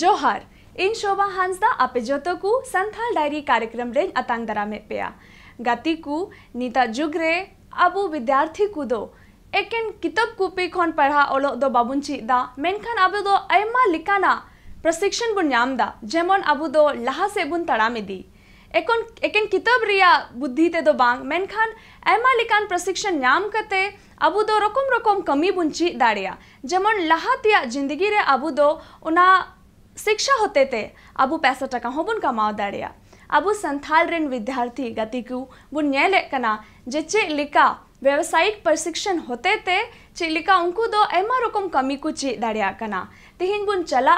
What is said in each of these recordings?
जोहार इन शोभा हांसदा आपे जो को संथाल डायरी कार्यक्रम रेंज अतंग दरा में गति को नीता जुग रे अब विद्यार्थी को दो एकेन किताब कॉपी खन पढ़ा ओलो दो बाबुन चिदा मेनखान अब दो आयमा लिकाना प्रशिक्षण बन नाम दा जेमन अब दो लहा से बन तड़ामेदी एकोन एकेन किताब रिया बुद्धि ते दो बांग मेनखान आयमा लिकान प्रशिक्षण नाम कते अब दो रकम रकम कमी बन ची दाड़िया जेमन लहा तिया जिंदगी रे अब दो उना शिक्षा होते ते अब पैसा टका होबन कमाव दाड़िया अब संथाल विद्यार्थी गति बोलना जे चलका व्यवसायिक प्रशिक्षण होते ते चेका रकम कमी को चे दाड़ा तेहन बन चल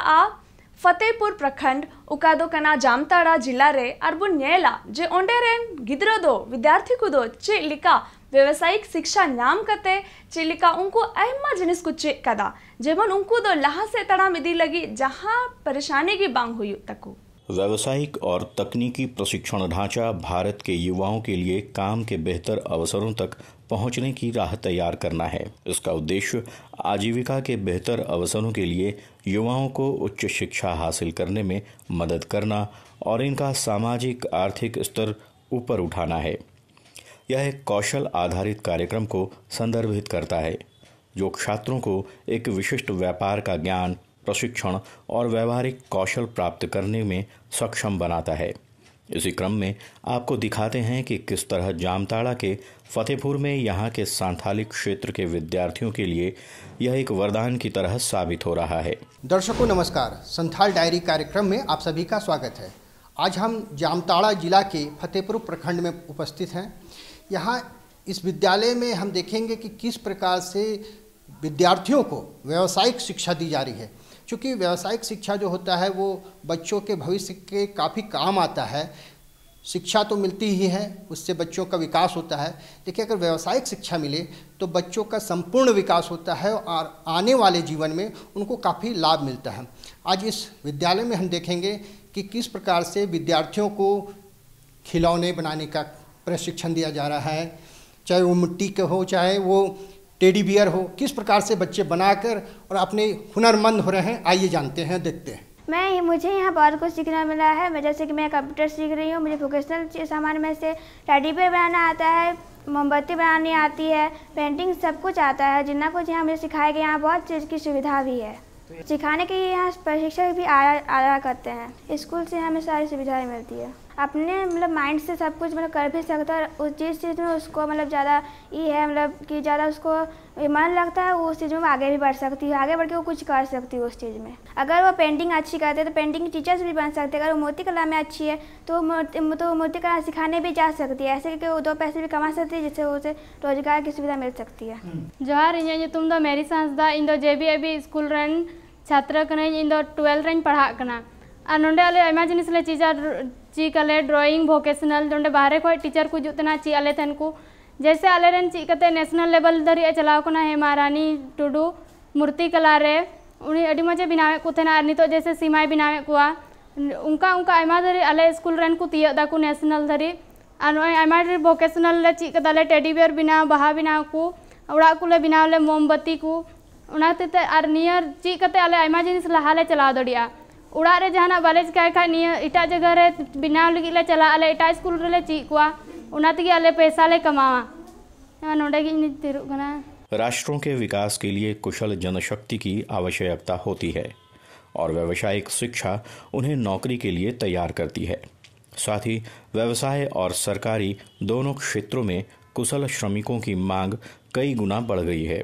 फतेहपुर प्रखंड उकादो कना जामताड़ा जिला रे नेला जे ओंडे रेन दो विद्यार्थी कुदो चेका व्यवसायिक शिक्षा नाम कते चेका उनको अहमा जिनिस को चेक कदा जेबन उनको दो लहा से तड़ा मिदी लगी जहां परेशानी की बांग हुई तकू व्यावसायिक और तकनीकी प्रशिक्षण ढांचा भारत के युवाओं के लिए काम के बेहतर अवसरों तक पहुंचने की राह तैयार करना है इसका उद्देश्य आजीविका के बेहतर अवसरों के लिए युवाओं को उच्च शिक्षा हासिल करने में मदद करना और इनका सामाजिक आर्थिक स्तर ऊपर उठाना है यह एक कौशल आधारित कार्यक्रम को संदर्भित करता है जो छात्रों को एक विशिष्ट व्यापार का ज्ञान प्रशिक्षण और व्यवहारिक कौशल प्राप्त करने में सक्षम बनाता है इसी क्रम में आपको दिखाते हैं कि किस तरह जामताड़ा के फतेहपुर में यहाँ के सांथाली क्षेत्र के विद्यार्थियों के लिए यह एक वरदान की तरह साबित हो रहा है दर्शकों नमस्कार संथाल डायरी कार्यक्रम में आप सभी का स्वागत है आज हम जामताड़ा जिला के फतेहपुर प्रखंड में उपस्थित हैं यहाँ इस विद्यालय में हम देखेंगे कि किस प्रकार से विद्यार्थियों को व्यावसायिक शिक्षा दी जा रही है चूँकि व्यावसायिक शिक्षा जो होता है वो बच्चों के भविष्य के काफ़ी काम आता है शिक्षा तो मिलती ही है उससे बच्चों का विकास होता है देखिए अगर व्यावसायिक शिक्षा मिले तो बच्चों का संपूर्ण विकास होता है और आने वाले जीवन में उनको काफ़ी लाभ मिलता है आज इस विद्यालय में हम देखेंगे कि किस प्रकार से विद्यार्थियों को खिलौने बनाने का प्रशिक्षण दिया जा रहा है चाहे वो मिट्टी के हो चाहे वो टेडी बियर हो किस प्रकार से बच्चे बनाकर और अपने हुनरमंद हो रहे हैं आइए जानते हैं देखते हैं मैं मुझे यहाँ बहुत कुछ सीखना मिला है मैं जैसे कि मैं कंप्यूटर सीख रही हूँ मुझे वोकेशनल सामान में से टेडी बियर बनाना आता है मोमबत्ती बनानी आती है पेंटिंग सब कुछ आता है जितना कुछ यहाँ मुझे सिखाया गया यहाँ बहुत चीज़ की सुविधा भी है सिखाने के लिए यहाँ प्रशिक्षक भी आया आया करते हैं स्कूल से हमें सारी सुविधाएँ मिलती है अपने मतलब माइंड से सब कुछ मतलब कर भी सकता है उस जिस चीज़ में उसको मतलब ज़्यादा ये है मतलब कि ज़्यादा उसको मन लगता है वो उस चीज़ में आगे भी बढ़ सकती है आगे बढ़ के वो कुछ कर सकती है उस चीज़ में अगर वो पेंटिंग अच्छी करते तो पेंटिंग की टीचर्स भी बन सकते अगर वो मूर्ति कला में अच्छी है तो मूर्ति तो मूर्ति कला सिखाने भी जा सकती है ऐसे करके वो दो पैसे भी कमा सकती है जिससे उसे रोजगार की सुविधा मिल सकती है हम्म। जोहार इंजन तुम दो तो मेरी संस्था इन दो J B A B school छात्र कहीं इन दो ट्वेल्थ रन पढ़ा और नोड़े अलग चीज़ चीकले ड्रॉइंग भोकेशनल जो बाहरे को टीचर को जुतना ची आले थन को जैसे आले रन ची नेशनल लेवल धरिया चलाव हेमा रानी टुडू मूर्ति कलारे रे मजे बनावे को थना नितो जैसे सीमा बनावे को उनका उनका आयमा धरी आले स्कूल रन को तिया को नेशनल धरी और आयमा धरी वोकेशनल ले ची टेडी बियर बनाव बहा बनाव को उड़ा को बनावे बनाव मोमबत्ती को उना तेते जिन नियर ची कते लहाले चलाव दड़िया उड़ा रे जहाना बालेज जगह रे बिना लगी ले चला आले इटा स्कूल रे ले ची कुआ तो पैसा ले कमावा नोडे राष्ट्रों के विकास के लिए कुशल जनशक्ति की आवश्यकता होती है और व्यवसायिक शिक्षा उन्हें नौकरी के लिए तैयार करती है साथ ही व्यवसाय और सरकारी दोनों क्षेत्रों में कुशल श्रमिकों की मांग कई गुना बढ़ गई है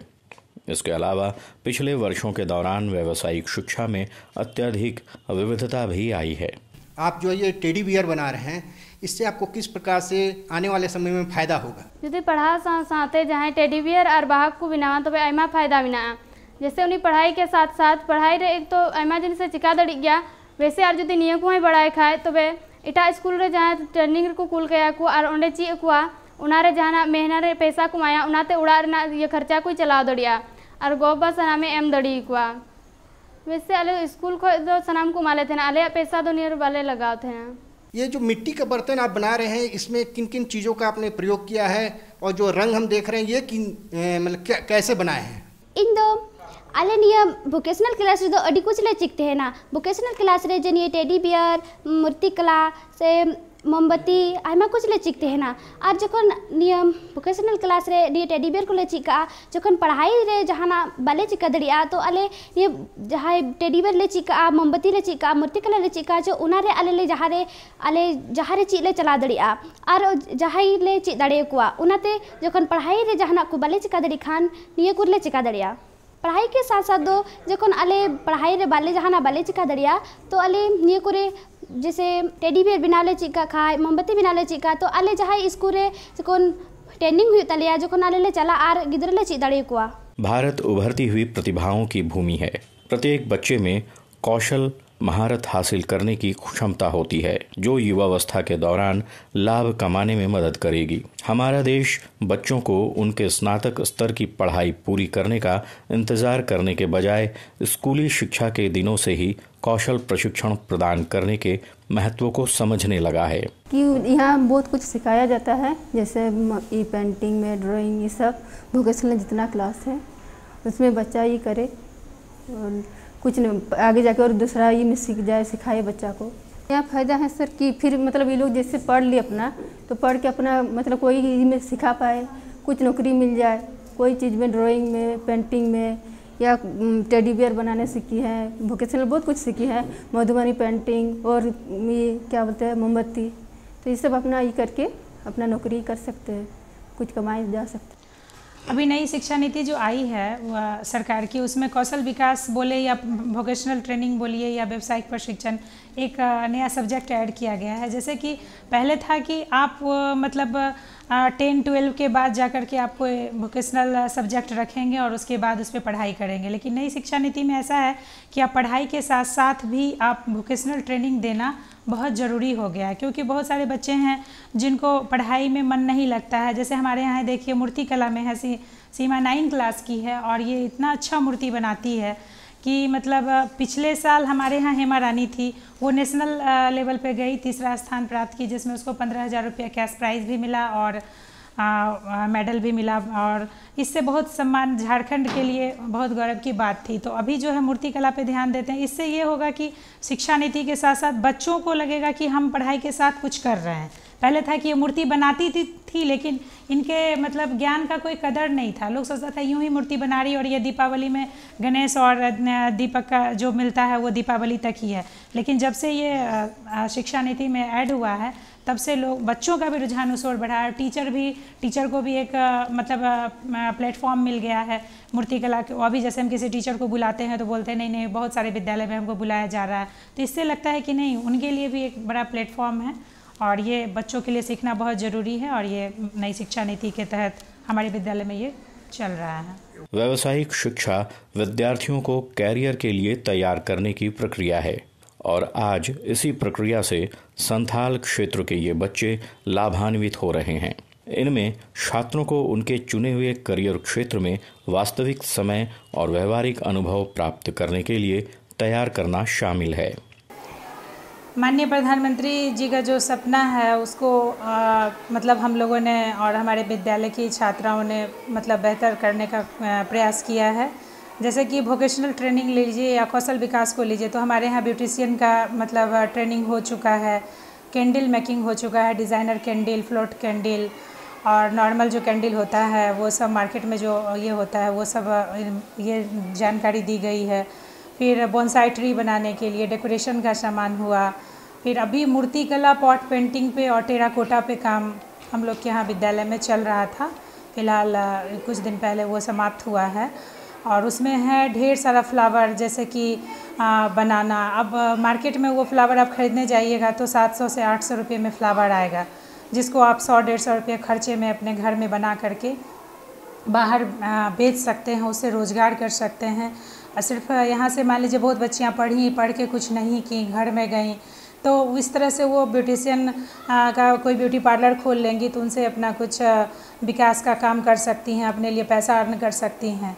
इसके अलावा पिछले वर्षों के दौरान व्यावसायिक शिक्षा में अत्यधिक विविधता भी आई है आप जो ये टेडी बियर बना रहे हैं इससे आपको किस प्रकार से आने वाले समय में फायदा होगा यदि पढ़ा साथ साथे जहाँ टेडी बियर और बाहक को बिना तो ऐमा फायदा बिना जैसे उन्हें पढ़ाई के साथ साथ पढ़ाई रे एक तो ऐमा जिन से चिका दड़ गया वैसे और जो नियम को बढ़ाए खाए तो इटा स्कूल रे जहाँ ट्रेनिंग को कुल गया को और उन्हें चीज को मेहनत पैसा उन्हें उड़ा ये खर्चा को चलाव दड़िया ᱟᱨ ᱜᱚᱵᱟ ᱥᱟᱱᱟᱢᱮ ᱮᱢ ᱫᱟᱲᱮᱭᱟᱠᱚᱣᱟ वैसे अले स्कूल को तो सनाम को माले थे ना अले पैसा तो नियर वाले लगाओ थे ना ये जो मिट्टी का बर्तन आप बना रहे हैं इसमें किन किन चीज़ों का आपने प्रयोग किया है और जो रंग हम देख रहे हैं ये किन मतलब कैसे बनाए हैं इन दो आले निया वोकेशनल क्लास रे दो कुछ ले चिकते हैं ना वोकेशनल क्लास रे जे टेडी बियर मूर्ति कला से मोमबत्ती कुछ ले चिकते हैं ना और जो नियम वोकेशनल क्लास रे निये टेडी बेयर को ले चिका जखन पढ़ाई रे जहाना बाले चिका दड़िया तो अले जहाँ टेडी बेयर ले चिका मोमबत्ती ले चिका मूर्ति कला ले चिका जो उनारे अले ले जहाँ रे अले जहाँ रे चीज ले चला दड़िया और जहाँ ले चिक दड़े को उनाते जो पढ़ाई रे जहाँ को बाले चिका दड़ी खान निये कुर ले चिका दड़िया पढ़ाई के साथ साथ दो जो अले पढ़ाई रे बाले जहाँ बाले चिका दड़िया तो अले निये कुरे जैसे टेडी बेयर बनाले चिका खाए मोमबत्ती बनाले चिका तो आले जहाँ स्कूल ट्रेनिंग हुईता जो आलेले चला आर गिद्रले चिक दाड़े को भारत उभरती हुई प्रतिभाओं की भूमि है प्रत्येक बच्चे में कौशल महारत हासिल करने की क्षमता होती है जो युवावस्था के दौरान लाभ कमाने में मदद करेगी हमारा देश बच्चों को उनके स्नातक स्तर की पढ़ाई पूरी करने का इंतजार करने के बजाय स्कूली शिक्षा के दिनों से ही कौशल प्रशिक्षण प्रदान करने के महत्व को समझने लगा है कि यहाँ बहुत कुछ सिखाया जाता है जैसे ई पेंटिंग में ड्राइंग ये सब वोकेशनल जितना क्लास है उसमें बच्चा ये करे और कुछ नहीं आगे जाके और दूसरा ये में सीख जाए सिखाए बच्चा को यहाँ फ़ायदा है सर कि फिर मतलब ये लोग जैसे पढ़ लिए अपना तो पढ़ के अपना मतलब कोई में सिखा पाए कुछ नौकरी मिल जाए कोई चीज़ में ड्राइंग में पेंटिंग में या टेडी बियर बनाने सीखी है वोकेशनल बहुत कुछ सीखी है मधुबनी पेंटिंग और ये क्या बोलते हैं मोमबत्ती तो ये सब अपना ये करके अपना नौकरी कर सकते हैं कुछ कमाए जा सकते हैं अभी नई शिक्षा नीति जो आई है सरकार की उसमें कौशल विकास बोले या वोकेशनल ट्रेनिंग बोलिए या व्यावसायिक प्रशिक्षण एक नया सब्जेक्ट ऐड किया गया है जैसे कि पहले था कि आप मतलब टेन ट्वेल्व के बाद जा कर के आपको वोकेशनल सब्जेक्ट रखेंगे और उसके बाद उस पर पढ़ाई करेंगे लेकिन नई शिक्षा नीति में ऐसा है कि आप पढ़ाई के साथ साथ भी आप वोकेशनल ट्रेनिंग देना बहुत ज़रूरी हो गया है क्योंकि बहुत सारे बच्चे हैं जिनको पढ़ाई में मन नहीं लगता है जैसे हमारे यहाँ देखिए मूर्ति कला में है सी, सीमा नाइन क्लास की है और ये इतना अच्छा मूर्ति बनाती है कि मतलब पिछले साल हमारे यहाँ हेमा रानी थी वो नेशनल लेवल पे गई तीसरा स्थान प्राप्त की जिसमें उसको पंद्रह हज़ार रुपया कैश प्राइज़ भी मिला और आ, मेडल भी मिला और इससे बहुत सम्मान झारखंड के लिए बहुत गौरव की बात थी तो अभी जो है मूर्तिकला पे ध्यान देते हैं इससे ये होगा कि शिक्षा नीति के साथ साथ बच्चों को लगेगा कि हम पढ़ाई के साथ कुछ कर रहे हैं पहले था कि ये मूर्ति बनाती थी, थी लेकिन इनके मतलब ज्ञान का कोई कदर नहीं था लोग सोचता था यूँ ही मूर्ति बना रही और ये दीपावली में गणेश और दीपक का जो मिलता है वो दीपावली तक ही है लेकिन जब से ये शिक्षा नीति में ऐड हुआ है तब से लोग बच्चों का भी रुझान उस ओर बढ़ा है टीचर भी टीचर को भी एक मतलब प्लेटफॉर्म मिल गया है मूर्तिकला के अभी जैसे हम किसी टीचर को बुलाते हैं तो बोलते हैं नहीं नहीं बहुत सारे विद्यालय में हमको बुलाया जा रहा है तो इससे लगता है कि नहीं उनके लिए भी एक बड़ा प्लेटफॉर्म है और ये बच्चों के लिए सीखना बहुत ज़रूरी है और ये नई शिक्षा नीति के तहत हमारे विद्यालय में ये चल रहा है व्यावसायिक शिक्षा विद्यार्थियों को कैरियर के लिए तैयार करने की प्रक्रिया है और आज इसी प्रक्रिया से संथाल क्षेत्र के ये बच्चे लाभान्वित हो रहे हैं इनमें छात्रों को उनके चुने हुए करियर क्षेत्र में वास्तविक समय और व्यवहारिक अनुभव प्राप्त करने के लिए तैयार करना शामिल है माननीय प्रधानमंत्री जी का जो सपना है उसको आ, मतलब हम लोगों ने और हमारे विद्यालय की छात्राओं ने मतलब बेहतर करने का प्रयास किया है जैसे कि वोकेशनल ट्रेनिंग ले लीजिए या कौशल विकास को लीजिए तो हमारे यहाँ ब्यूटिशियन का मतलब ट्रेनिंग हो चुका है कैंडल मेकिंग हो चुका है डिज़ाइनर कैंडल फ्लोट कैंडल और नॉर्मल जो कैंडल होता है वो सब मार्केट में जो ये होता है वो सब ये जानकारी दी गई है फिर बोनसाई ट्री बनाने के लिए डेकोरेशन का सामान हुआ फिर अभी मूर्तिकला पॉट पेंटिंग पे और टेराकोटा पे काम हम लोग के यहाँ विद्यालय में चल रहा था फ़िलहाल कुछ दिन पहले वो समाप्त हुआ है और उसमें है ढेर सारा फ्लावर जैसे कि बनाना अब मार्केट में वो फ्लावर आप ख़रीदने जाइएगा तो 700 से 800 रुपए में फ्लावर आएगा जिसको आप 100 डेढ़ सौ रुपये खर्चे में अपने घर में बना करके बाहर बेच सकते हैं उससे रोज़गार कर सकते हैं सिर्फ यहाँ से मान लीजिए बहुत बच्चियाँ पढ़ी पढ़ के कुछ नहीं की घर में गई तो इस तरह से वो ब्यूटिशियन का कोई ब्यूटी पार्लर खोल लेंगी तो उनसे अपना कुछ विकास का काम कर सकती हैं अपने लिए पैसा अर्न कर सकती हैं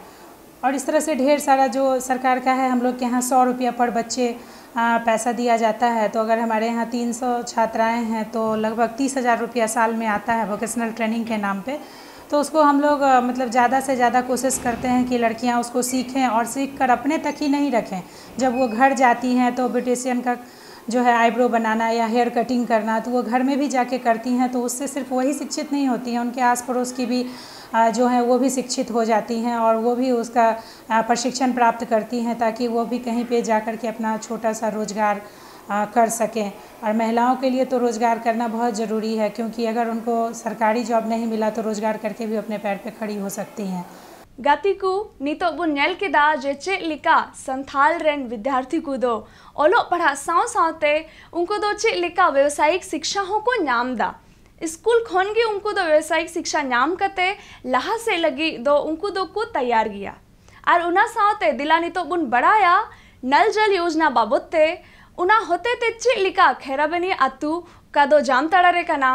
और इस तरह से ढेर सारा जो सरकार का है हम लोग के यहाँ सौ रुपया पर बच्चे पैसा दिया जाता है तो अगर हमारे यहाँ तीन सौ छात्राएँ हैं तो लगभग तीस हज़ार रुपया साल में आता है वोकेशनल ट्रेनिंग के नाम पर तो उसको हम लोग मतलब ज़्यादा से ज़्यादा कोशिश करते हैं कि लड़कियाँ उसको सीखें और सीख कर अपने तक ही नहीं रखें जब वो घर जाती हैं तो ब्यूटिशियन का जो है आईब्रो बनाना या हेयर कटिंग करना तो वो घर में भी जाके करती हैं तो उससे सिर्फ वही शिक्षित नहीं होती हैं उनके आस पड़ोस की भी जो है वो भी शिक्षित हो जाती हैं और वो भी उसका प्रशिक्षण प्राप्त करती हैं ताकि वो भी कहीं पे जा के अपना छोटा सा रोज़गार आ, कर सकें और महिलाओं के लिए तो रोज़गार करना बहुत ज़रूरी है क्योंकि अगर उनको सरकारी जॉब नहीं मिला तो रोज़गार करके भी अपने पैर पे खड़ी हो सकती हैं ᱜᱟᱛᱤ ᱠᱚ ᱱᱤᱛᱚᱜ ᱵᱚᱱ ᱧᱮᱞ ᱠᱮᱫᱟ ᱡᱮ ᱪᱮᱫ ᱞᱮᱠᱟ ᱥᱟᱱᱛᱷᱟᱞ ᱨᱮᱱ ᱵᱤᱫᱽᱫᱟᱨᱛᱷᱤ ᱠᱚ ᱫᱚ ᱚᱞᱚᱜ ᱯᱟᱲᱦᱟᱜ ᱥᱟᱶ ᱥᱟᱶᱛᱮ ᱩᱱᱠᱩ ᱫᱚ ᱪᱮᱫ ᱞᱮᱠᱟ ᱵᱮᱵᱽᱥᱟᱭᱤᱠ ᱥᱤᱠᱥᱟ ᱦᱚᱸᱠᱚ ᱧᱟᱢ ᱫᱟ स्कूल खोन के उनको दो व्यवसायिक शिक्षा नाम कते लहा से लगी दो उनको दो को तैयार किया और उना साथ दिला नितो बुन बढ़ाया नल जल योजना बाबत ᱚᱱᱟ ᱦᱚᱛᱮᱛᱮ ᱪᱮᱫ ᱞᱮᱠᱟ ᱠᱷᱮᱨᱟᱵᱟᱱᱤ ᱟᱛᱩ ᱠᱟᱫᱚ ᱡᱟᱢᱛᱟᱲᱟ ᱨᱮ ᱠᱟᱱᱟ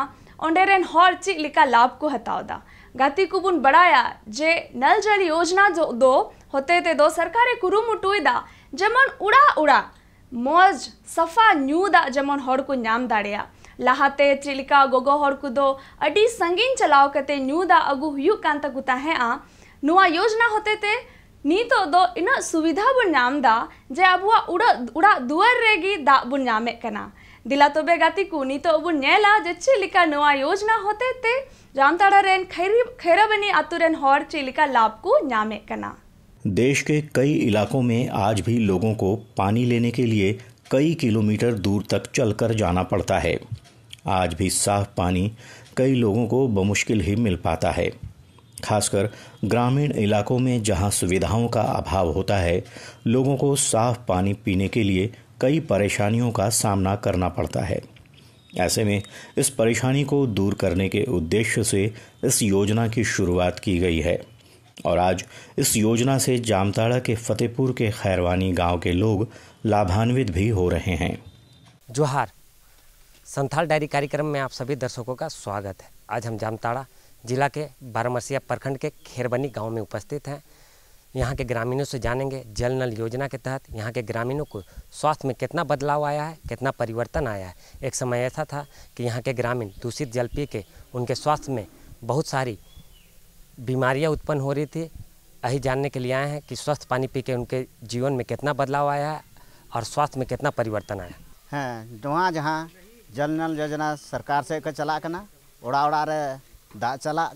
ᱚᱸᱰᱮ ᱨᱮᱱ ᱦᱚᱲ ᱪᱮᱫ ᱞᱮᱠᱟ ᱞᱟᱵᱷ ᱠᱚ ᱦᱟᱛᱟᱣᱫᱟ ᱜᱟᱛᱤ ᱠᱚᱵᱚᱱ ᱵᱟᱲᱟᱭᱟ ᱡᱮ ᱱᱚᱞ ᱡᱚᱞ ᱭᱳᱡᱱᱟ ᱫᱚ ᱦᱚᱛᱮᱛᱮ ᱫᱚ ᱥᱚᱨᱠᱟᱨᱮ ᱠᱩᱨᱩᱢᱩᱴᱩᱭᱮᱫᱟ ᱡᱮᱢᱚᱱ ᱩᱲᱟᱜ ᱩᱲᱟᱜ ᱢᱚᱡᱽ ᱥᱟᱯᱷᱟ ᱧᱩ ᱫᱟᱜ ᱡᱮᱢᱚᱱ ᱦᱚᱲ ᱠᱚ ᱧᱟᱢ ᱫᱟᱲᱮᱭᱟᱜ ᱞᱟᱦᱟᱛᱮ ᱪᱮᱫ ᱞᱮᱠᱟ ᱜᱚᱜᱚ ᱦᱚᱲ ᱠᱚᱫᱚ ᱟᱹᱰᱤ ᱥᱟᱺᱜᱤᱧ ᱪᱟᱞᱟᱣ ᱠᱟᱛᱮ ᱧᱩ ᱫᱟᱜ ᱟᱹᱜᱩ ᱦᱩᱭᱩᱜ ᱠᱟᱱ ᱛᱟᱠᱚ ᱛᱟᱦᱮᱸᱜᱼᱟ ᱱᱚᱣᱟ ᱭᱳᱡᱱᱟ ᱦᱚᱛᱮᱛᱮ नितो दो इन सुविधा बन नाम दा जे अब उड़ा उड़ा दुआर रेगी दा बन नामे कना दिला तो बेगाती को नितो नेला जे चिलिका नवा योजना होते ते रामताड़ा रेन खैरी खैराबनी आतुरन चिलिका लाभ को नामे कना देश के कई इलाकों में आज भी लोगों को पानी लेने के लिए कई किलोमीटर दूर तक चलकर जाना पड़ता है आज भी साफ पानी कई लोगों को बमुश्किल ही मिल पाता है खासकर ग्रामीण इलाकों में जहां सुविधाओं का अभाव होता है लोगों को साफ पानी पीने के लिए कई परेशानियों का सामना करना पड़ता है ऐसे में इस परेशानी को दूर करने के उद्देश्य से इस योजना की शुरुआत की गई है और आज इस योजना से जामताड़ा के फतेहपुर के खैरवानी गांव के लोग लाभान्वित भी हो रहे हैं जोहार संथाल डायरी कार्यक्रम में आप सभी दर्शकों का स्वागत है आज हम जामताड़ा जिला के बारामसिया प्रखंड के खेरबनी गांव में उपस्थित हैं यहाँ के ग्रामीणों से जानेंगे जल नल योजना के तहत यहाँ के ग्रामीणों को स्वास्थ्य में कितना बदलाव आया है कितना परिवर्तन आया है एक समय ऐसा था कि यहाँ के ग्रामीण दूषित जल पी के उनके स्वास्थ्य में बहुत सारी बीमारियाँ उत्पन्न हो रही थी यही जानने के लिए आए हैं कि स्वस्थ पानी पी के उनके जीवन में कितना बदलाव आया है और स्वास्थ्य में कितना परिवर्तन आया है जहाँ जल नल योजना सरकार से चला करना उड़ा उड़ा रहे दा चला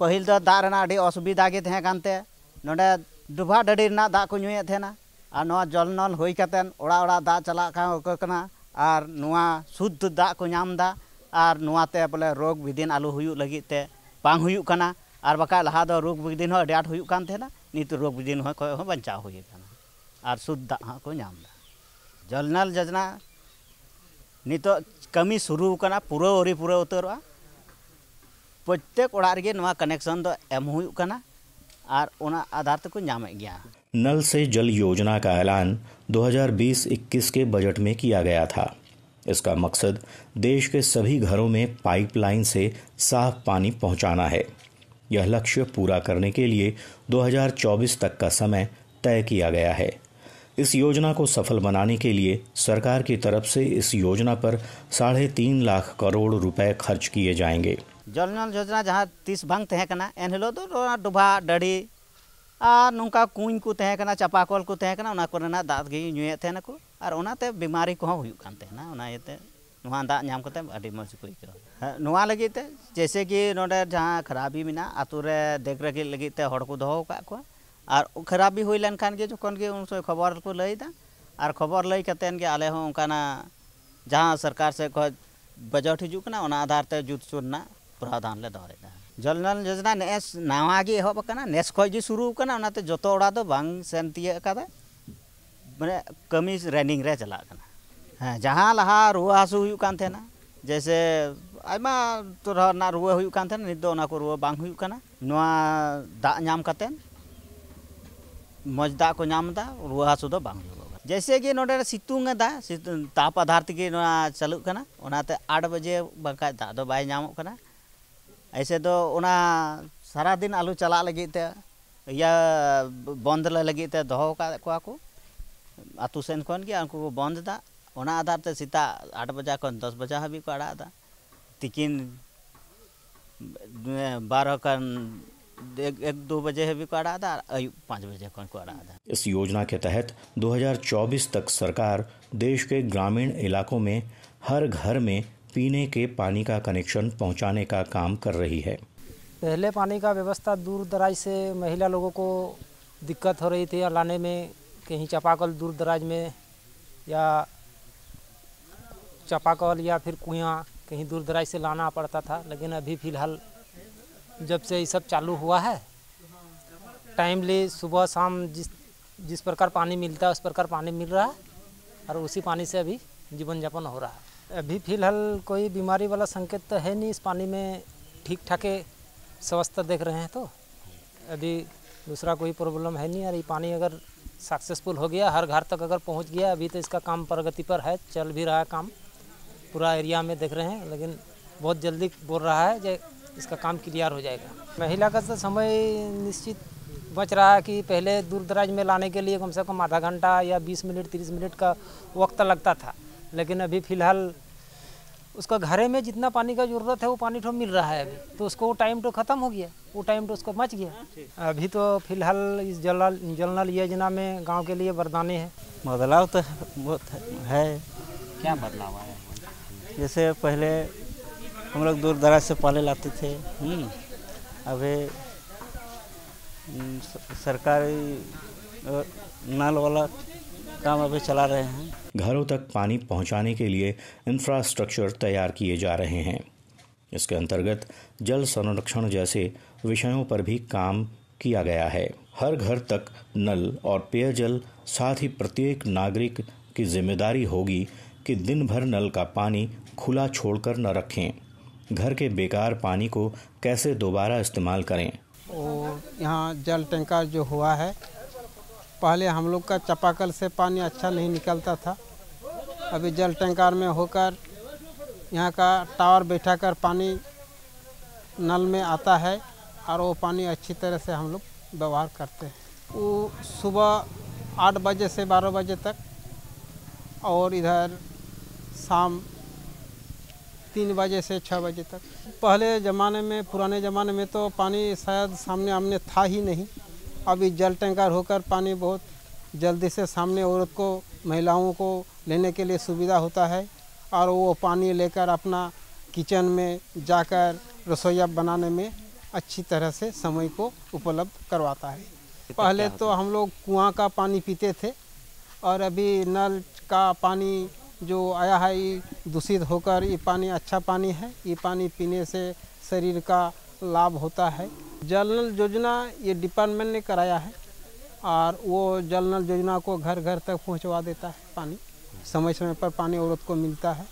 पहल तो दा असुविधा थे ना डुबा डी दा को नुएना और ना जल नल हो ओड़ा ओड़ा दा चला शुद्ध दा को नामदा और नाते बोले रोग विदिन आलू हूँ लगते बाना और बाखा लहा दो रोग विदिन होना नीत रोग विदिन बचा होना और शुद्ध दा को नामदा जल नल योजना नित कमी शुरू पूरा अरी पूरा उतर प्रत्येक अड़े कनेक्शन एम और आधार तक तो नल से जल योजना का ऐलान 2020-21 के बजट में किया गया था इसका मकसद देश के सभी घरों में पाइपलाइन से साफ पानी पहुंचाना है यह लक्ष्य पूरा करने के लिए 2024 तक का समय तय किया गया है इस योजना को सफल बनाने के लिए सरकार की तरफ से इस योजना पर साढ़े तीन लाख करोड़ रुपए खर्च किए जाएंगे जल नल योजना जहाँ तीस भांग एनहिलो तो डुबा डड़ी और नौका कून को चापाकल को दागे को और बीमारी को दा नाम मज़ को आईकते हाँ, जैसे कि ना खराबी में आतुरे देख रेख लगे हड़ को ᱟᱨ ᱠᱷᱟᱨᱟᱯ ᱵᱤ ᱦᱩᱭ ᱞᱮᱱᱠᱷᱟᱱ ᱜᱮ ᱡᱚᱠᱷᱚᱱ ᱜᱮ ᱩᱱ ᱥᱚᱢᱚᱭ ᱠᱷᱚᱵᱚᱨ ᱠᱚ ᱞᱟᱹᱭᱫᱟ ᱟᱨ ᱠᱷᱚᱵᱚᱨ ᱞᱟᱹᱭ ᱠᱟᱛᱮᱱ ᱜᱮ ᱟᱞᱮ ᱦᱚᱸ ᱚᱱᱠᱟᱱᱟᱜ ᱡᱟᱦᱟᱸ ᱥᱚᱨᱠᱟᱨ ᱥᱮᱫ ᱠᱷᱚᱱ ᱵᱟᱡᱮᱴ ᱦᱤᱡᱩᱜ ᱠᱟᱱᱟ ᱚᱱᱟ ᱟᱫᱷᱟᱨ ᱛᱮ ᱡᱩᱛ ᱦᱚᱪᱚ ᱨᱮᱱᱟᱜ ᱯᱨᱚᱣᱟᱫᱷᱟᱱ ᱞᱮ ᱫᱚᱦᱚᱭᱮᱫᱟ ᱡᱚᱞ ᱱᱚᱞ ᱡᱳᱡᱚᱱᱟ ᱱᱮᱥ ᱱᱟᱣᱟ ᱜᱮ ᱮᱦᱚᱵ ᱟᱠᱟᱱᱟ ᱱᱮᱥ ᱠᱷᱚᱱ ᱜᱮ ᱥᱩᱨᱩ ᱟᱠᱟᱱᱟ ᱚᱱᱟᱛᱮ ᱡᱚᱛᱚ ᱚᱲᱟᱜ ᱫᱚ ᱵᱟᱝ ᱥᱮᱱ ᱛᱤᱭᱟᱹᱜ ᱟᱠᱟᱫᱟ ᱢᱟᱱᱮ ᱠᱟᱹᱢᱤ ᱨᱮᱱᱤᱝ ᱨᱮ ᱪᱟᱞᱟᱜ ᱠᱟᱱᱟ ᱦᱮᱸ ᱡᱟᱦᱟᱸ ᱞᱟᱦᱟ ᱨᱩᱣᱟᱹ ᱦᱟᱹᱥᱩ ᱦᱩᱭᱩᱜ ᱠᱟᱱ ᱛᱟᱦᱮᱱᱟ ᱡᱮᱭᱥᱮ ᱟᱭᱢᱟ ᱛᱚᱨᱦᱟ ᱨᱮᱱᱟᱜ ᱨᱩᱣᱟᱹ ᱦᱩᱭᱩᱜ ᱠᱟᱱ ᱛᱟᱦᱮᱱᱟ ᱱᱤᱛ ᱫᱚ ᱚᱱᱟ ᱠᱚ ᱨᱩᱣᱟᱹ ᱵᱟᱝ ᱦᱩᱭᱩᱜ ᱠᱟᱱᱟ ᱱᱚᱣᱟ ᱫᱟᱜ ᱧᱟᱢ ᱠᱟᱛᱮᱫ मज दा को नाम रुआ हासु तो बांग जैसे कि नोडे सितुंग दा ताप आधार तगे ना चालू कना ओनाते 8 बजे बाका दा दो तो बाय नामो कना ऐसे तो उना सारा दिन आलू चला लगे ते या बंद लगे ते दहो का को को आतु सेन कोन के उनको बंद दा उना आधार ते सीता 8 बजे कोन 10 बजे हबी को आड़ा दा तिकिन बारह कन एक, एक दो बजे भी करा था पाँच बजे कौन करा था इस योजना के तहत 2024 तक सरकार देश के ग्रामीण इलाकों में हर घर में पीने के पानी का कनेक्शन पहुंचाने का काम कर रही है पहले पानी का व्यवस्था दूर दराज से महिला लोगों को दिक्कत हो रही थी लाने में कहीं चापाकल दूर दराज में या चपाकल या फिर कुआँ कहीं दूर दराज से लाना पड़ता था लेकिन अभी फ़िलहाल जब से ये सब चालू हुआ है टाइमली सुबह शाम जिस जिस प्रकार पानी मिलता है उस प्रकार पानी मिल रहा है और उसी पानी से अभी जीवन यापन हो रहा है अभी फिलहाल कोई बीमारी वाला संकेत तो है नहीं इस पानी में ठीक ठाक स्वस्थ देख रहे हैं तो अभी दूसरा कोई प्रॉब्लम है नहीं और ये पानी अगर सक्सेसफुल हो गया हर घर तक अगर पहुंच गया अभी तो इसका काम प्रगति पर है चल भी रहा है काम पूरा एरिया में देख रहे हैं लेकिन बहुत जल्दी बोल रहा है जो इसका काम क्लियर हो जाएगा महिला का तो समय निश्चित बच रहा है कि पहले दूर दराज में लाने के लिए कम से कम आधा घंटा या 20 मिनट 30 मिनट का वक्त लगता था लेकिन अभी फ़िलहाल उसका घरे में जितना पानी का ज़रूरत है वो पानी तो मिल रहा है अभी तो उसको वो टाइम तो ख़त्म हो गया वो टाइम तो उसको बच गया अभी तो फिलहाल इस जल जल नल योजना में गाँव के लिए वरदानी है बदलाव तो बहुत है क्या बदलाव आया जैसे पहले हम लोग दूर दराज से पाले लाते थे हम्म। अभी सरकारी नल वाला काम अभी चला रहे हैं घरों तक पानी पहुंचाने के लिए इंफ्रास्ट्रक्चर तैयार किए जा रहे हैं इसके अंतर्गत जल संरक्षण जैसे विषयों पर भी काम किया गया है हर घर तक नल और पेयजल साथ ही प्रत्येक नागरिक की जिम्मेदारी होगी कि दिन भर नल का पानी खुला छोड़कर न रखें घर के बेकार पानी को कैसे दोबारा इस्तेमाल करें और यहाँ जल टैंकर जो हुआ है पहले हम लोग का चपाकल से पानी अच्छा नहीं निकलता था अभी जल टैंकर में होकर यहाँ का टावर बैठा कर पानी नल में आता है और वो पानी अच्छी तरह से हम लोग व्यवहार करते हैं वो सुबह आठ बजे से बारह बजे तक और इधर शाम तीन बजे से छः बजे तक पहले ज़माने में पुराने ज़माने में तो पानी शायद सामने आमने था ही नहीं अभी जल टैंकर होकर पानी बहुत जल्दी से सामने औरत को महिलाओं को लेने के लिए सुविधा होता है और वो पानी लेकर अपना किचन में जाकर रसोईया बनाने में अच्छी तरह से समय को उपलब्ध करवाता है तो पहले तो हम लोग कुआं का पानी पीते थे और अभी नल का पानी जो आया है ये दूषित होकर ये पानी अच्छा पानी है ये पानी पीने से शरीर का लाभ होता है जल नल योजना ये डिपार्टमेंट ने कराया है और वो जल नल योजना को घर घर तक पहुंचवा देता है पानी समय समय पर पानी औरत को मिलता है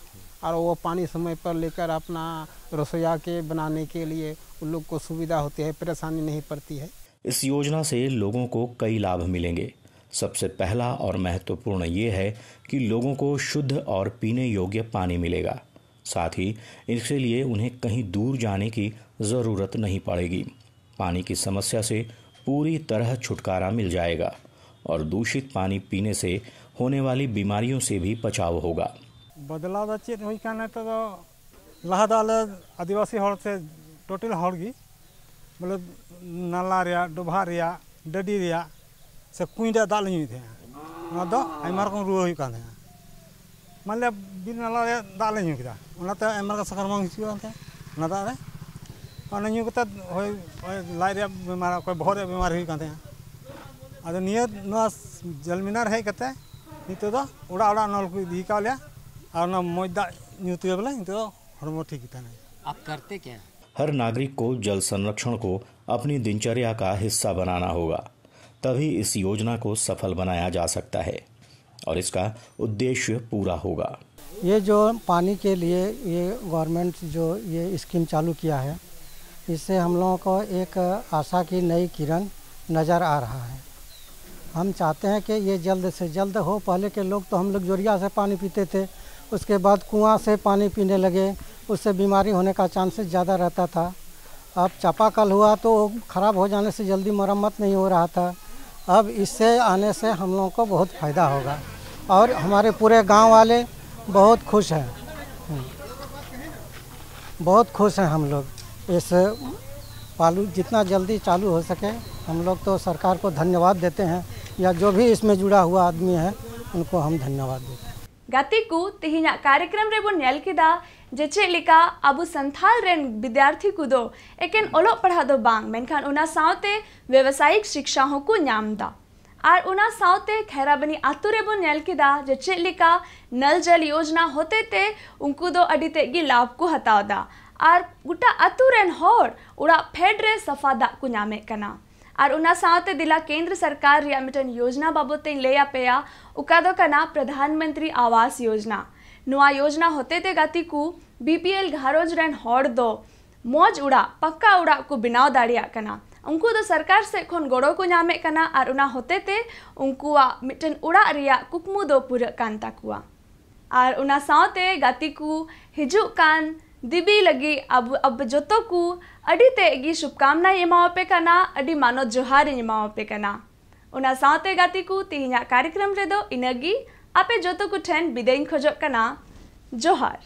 और वो पानी समय पर लेकर अपना रसोईया के बनाने के लिए उन लोग को सुविधा होती है परेशानी नहीं पड़ती है इस योजना से लोगों को कई लाभ मिलेंगे सबसे पहला और महत्वपूर्ण ये है कि लोगों को शुद्ध और पीने योग्य पानी मिलेगा साथ ही इसके लिए उन्हें कहीं दूर जाने की ज़रूरत नहीं पड़ेगी पानी की समस्या से पूरी तरह छुटकारा मिल जाएगा और दूषित पानी पीने से होने वाली बीमारियों से भी बचाव होगा बदलाव चेत हुई कहना तो, तो आदिवासी से टोटल मतलब नाला रिया डोभा डडी से कुईटा दाल लेना रकम रुआ मान लिया बिल नाला दाग लेना साखर मांगे दागे लाइट बेमार बहुत बेमार अब जल मीनार हेकते नितोड़ा नलकू इवे और मज दागे बोले नितम ठीक हर नागरिक को जल संरक्षण को अपनी दिनचर्या का हिस्सा बनाना होगा तभी इस योजना को सफल बनाया जा सकता है और इसका उद्देश्य पूरा होगा ये जो पानी के लिए ये गवर्नमेंट जो ये स्कीम चालू किया है इससे हम लोगों को एक आशा की नई किरण नज़र आ रहा है हम चाहते हैं कि ये जल्द से जल्द हो पहले के लोग तो हम लोग जोरिया से पानी पीते थे उसके बाद कुआं से पानी पीने लगे उससे बीमारी होने का चांसेस ज़्यादा रहता था अब चापाकल हुआ तो खराब हो जाने से जल्दी मरम्मत नहीं हो रहा था अब इससे आने से हम लोगों को बहुत फ़ायदा होगा और हमारे पूरे गांव वाले बहुत खुश हैं बहुत खुश हैं हम लोग इस पालू जितना जल्दी चालू हो सके हम लोग तो सरकार को धन्यवाद देते हैं या जो भी इसमें जुड़ा हुआ आदमी है उनको हम धन्यवाद देते हैं गति को तेहना कार्यक्रम रे बो नेल जेचे लेका अब संथाल रेन विद्यार्थी को दो एकेन ओलोग पढ़ा दो बांग मेनखान उना सावते व्यावसायिक शिक्षा हो को नामदा और उना सावते खैराबनी आतु रे बन नेल किदा जे नल जल योजना होते ते उनको दो अडी ते गी लाभ को हतावदा और गोटा आतु रेन होर उड़ा फेड रे सफा दा को नामे कना और उना सावते दिला केंद्र सरकार रिया मिटन योजना बाबते लैया पेया उका दो कना प्रधानमंत्री आवास योजना नुआ योजना होते गति को बीपीएल घारोज रेन होड़ दो मौज उड़ा पक्का उड़ा को बनाव दाड़िया उनको दो तो सरकार से खन गड़ो को नामे कना और उना होते ते उनकुआ मिटन उड़ा रिया कुकमु दो पूरा कान ताकुआ और उना साथे गति को हिजुक कान दिबी लगी अब अब जोतो को अड़ी ते गी शुभकामनाएं एमाओपे कना अड़ी मानो जोहार एमाओपे कना उना साथे गति को तिहिना कार्यक्रम रे दो इनगी ᱟᱯᱮ ᱡᱚᱛᱚ ᱠᱚ ᱴᱷᱮᱱ ᱵᱤᱫᱟᱹᱭᱤᱧ ᱠᱷᱚᱡᱚᱜ ᱠᱟᱱᱟ ᱡᱚᱦᱟᱨ